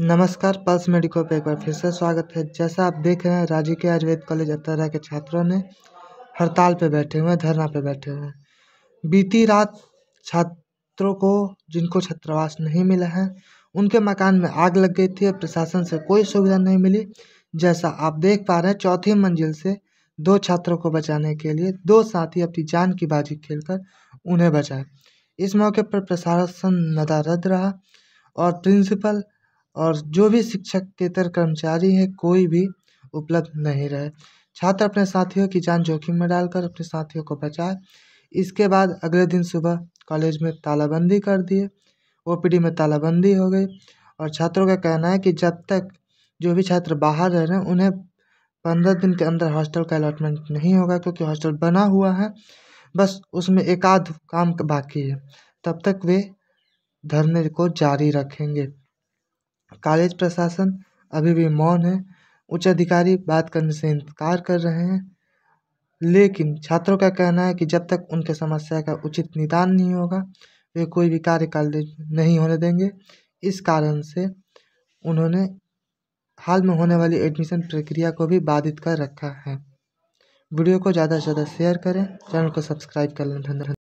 नमस्कार pulse medico पे एक बार फिर से स्वागत है जैसा आप देख रहे हैं के आयुर्वेद कॉलेज अतरा के छात्रों ने हड़ताल पर बैठे हुए हैं धरना पे बैठे हुए हैं बीती रात छात्रों को जिनको छात्रावास नहीं मिला है उनके मकान में आग लग गई थी और प्रशासन से कोई सुविधा नहीं मिली जैसा आप देख पा रहे हैं चौथी मंजिल से दो छात्रों को बचाने के लिए दो साथी अपनी जान की बाजी खेलकर उन्हें बचाए इस मौके पर प्रशासन नदारद रहा और प्रिंसिपल और जो भी शिक्षक केतर कर्मचारी हैं कोई भी उपलब्ध नहीं रहे छात्र अपने साथियों की जान जोखिम में डालकर अपने साथियों को बचाए इसके बाद अगले दिन सुबह कॉलेज में तालाबंदी कर दिए ओ पी डी में तालाबंदी हो गई और छात्रों का कहना है कि जब तक जो भी छात्र बाहर रह रहे हैं उन्हें पंद्रह दिन के अंदर हॉस्टल का अलॉटमेंट नहीं होगा क्योंकि हॉस्टल बना हुआ है बस उसमें एक काम बाकी है तब तक वे धरने को जारी रखेंगे कॉलेज प्रशासन अभी भी मौन है उच्च अधिकारी बात करने से इनकार कर रहे हैं लेकिन छात्रों का कहना है कि जब तक उनके समस्या का उचित निदान नहीं होगा वे कोई भी कार्य कॉलेज नहीं होने देंगे इस कारण से उन्होंने हाल में होने वाली एडमिशन प्रक्रिया को भी बाधित कर रखा है वीडियो को ज़्यादा से ज़्यादा शेयर करें चैनल को सब्सक्राइब कर लें धन्यवाद